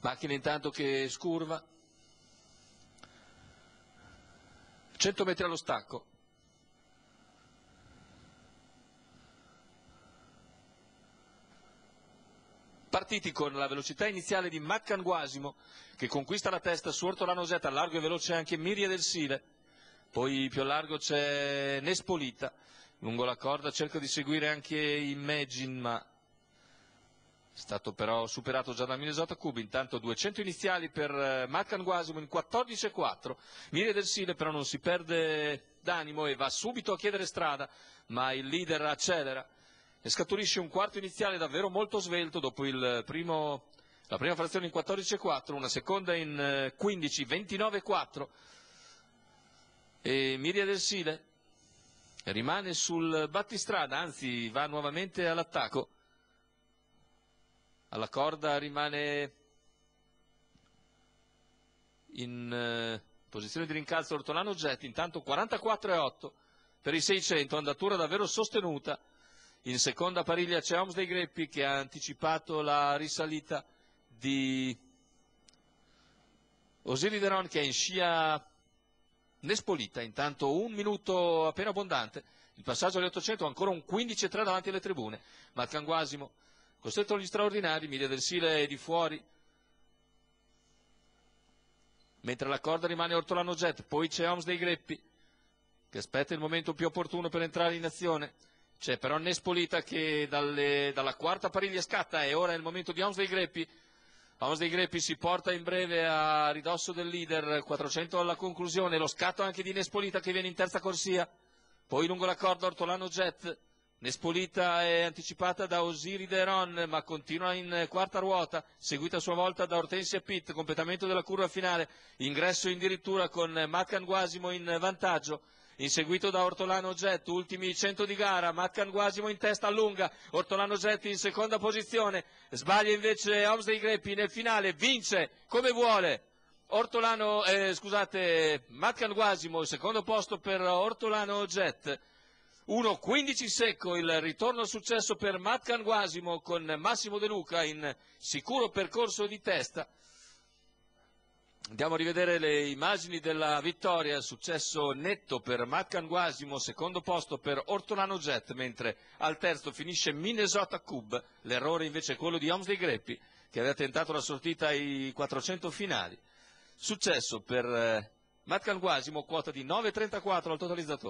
macchina intanto che scurva, 100 metri allo stacco, partiti con la velocità iniziale di Maccan Guasimo, che conquista la testa su Ortolano Zeta, largo e veloce anche Miria del Sile, poi più a largo c'è Nespolita, lungo la corda cerca di seguire anche Imagine, ma stato però superato già da Minnesota Cuba, intanto 200 iniziali per Matkan Guasumin, 14-4, Mire del Sile però non si perde d'animo e va subito a chiedere strada, ma il leader accelera e scaturisce un quarto iniziale davvero molto svelto dopo primo, la prima frazione in 14-4, una seconda in 15-29-4 eh, e Miria del Sile rimane sul battistrada, anzi va nuovamente all'attacco alla corda rimane in eh, posizione di rincalzo Ortolano Getti, intanto 44,8 per i 600, andatura davvero sostenuta. In seconda pariglia c'è Oms dei Greppi che ha anticipato la risalita di Osiri Deron che è in scia Nespolita, intanto un minuto appena abbondante, il passaggio agli 800, ancora un 15-3 davanti alle tribune, Marcanguasimo Costretto agli straordinari, mi del Sile è di fuori, mentre la corda rimane Ortolano Jet, poi c'è Oms dei Greppi, che aspetta il momento più opportuno per entrare in azione. C'è però Nespolita che dalle, dalla quarta pariglia scatta e ora è il momento di Oms dei Greppi. Oms dei Greppi si porta in breve a ridosso del leader, 400 alla conclusione, lo scatto anche di Nespolita che viene in terza corsia, poi lungo la corda Ortolano Jet, Nespolita è anticipata da Osiride Ron, ma continua in quarta ruota, seguita a sua volta da Hortensia Pitt, completamento della curva finale, ingresso addirittura con Matkan Guasimo in vantaggio. Inseguito da Ortolano Jet, ultimi 100 di gara, Matkan Guasimo in testa allunga, Ortolano Jet in seconda posizione, sbaglia invece dei Greppi nel finale, vince come vuole Ortolano, eh, scusate, Matkan Guasimo, secondo posto per Ortolano Jet. 1-15 secco il ritorno al successo per Matkan Guasimo con Massimo De Luca in sicuro percorso di testa. Andiamo a rivedere le immagini della vittoria, successo netto per Matkan Guasimo, secondo posto per Ortolano Jet, mentre al terzo finisce Minnesota Cub, l'errore invece è quello di dei Greppi, che aveva tentato la sortita ai 400 finali. Successo per eh, Matkan Guasimo, quota di 9,34 al totalizzatore.